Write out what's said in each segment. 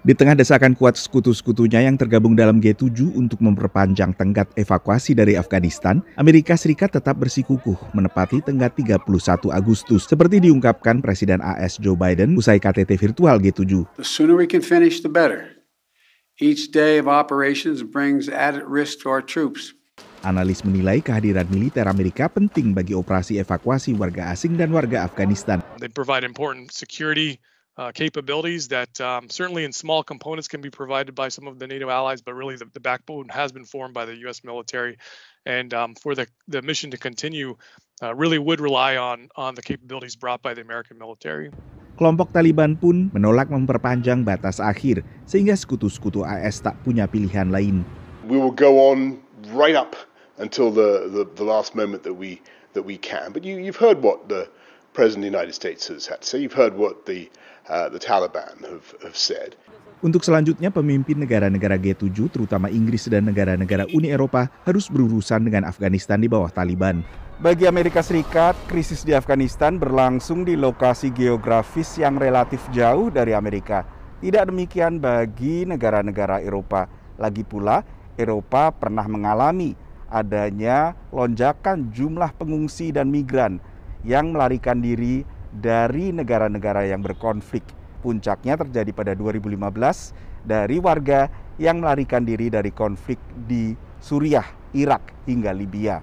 Di tengah desakan kuat sekutu-sekutunya yang tergabung dalam G7 untuk memperpanjang tenggat evakuasi dari Afghanistan, Amerika Serikat tetap bersikukuh menepati tenggat 31 Agustus, seperti diungkapkan Presiden AS Joe Biden usai KTT virtual G7. The sooner we can finish, the better. Each day of operations brings added risk to our troops. Analis menilai kehadiran militer Amerika penting bagi operasi evakuasi warga asing dan warga Afghanistan. They provide important security uh, capabilities that um, certainly in small components can be provided by some of the NATO allies, but really the, the backbone has been formed by the U.S. military. And um, for the, the mission to continue, uh, really would rely on on the capabilities brought by the American military. Kelompok Taliban pun menolak memperpanjang batas akhir sehingga sekutu-sekutu AS tak punya pilihan lain. We will go on right up until the the, the last moment that we that we can. But you you've heard what the President of the United States has had. So you've heard what the uh, the Taliban have, have said. Untuk selanjutnya, pemimpin negara-negara G7, terutama Inggris dan negara-negara Uni Eropa, harus berurusan dengan Afghanistan di bawah Taliban. Bagi Amerika Serikat, krisis di Afghanistan berlangsung di lokasi geografis yang relatif jauh dari Amerika. Tidak demikian bagi negara-negara Eropa. Lagi pula, Eropa pernah mengalami adanya lonjakan jumlah pengungsi dan migran yang melarikan diri dari negara-negara yang berkonflik. Puncaknya terjadi pada 2015 dari warga yang melarikan diri dari konflik di Suriah, Irak, hingga Libya.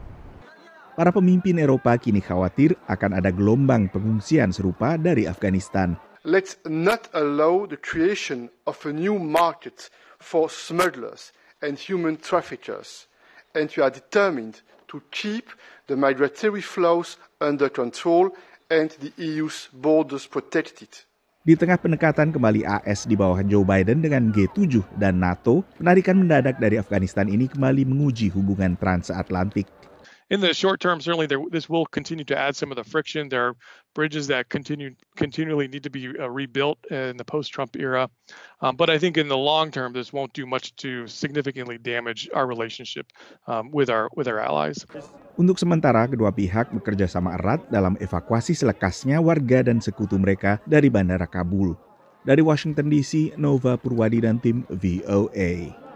Para pemimpin Eropa kini khawatir akan ada gelombang pengungsian serupa dari Afghanistan. Let's not allow the creation of a new market for smugglers and human traffickers and we are determined to keep the migratory flows under control and the EU's borders protected. Di tengah pendekatan kembali AS di bawah Joe Biden dengan G7 dan NATO, penarikan mendadak dari Afghanistan ini kembali menguji hubungan transatlantik. in the short term, certainly there, this will continue to add some of the friction. There are bridges that continue continually need to be uh, rebuilt in the post-Trump era, um, but I think in the long term, this won't do much to significantly damage our relationship um, with our with our allies. Untuk sementara, kedua pihak bekerja sama erat dalam evakuasi selekasnya warga dan sekutu mereka dari Bandara Kabul. Dari Washington DC, Nova Purwadi dan tim VOA.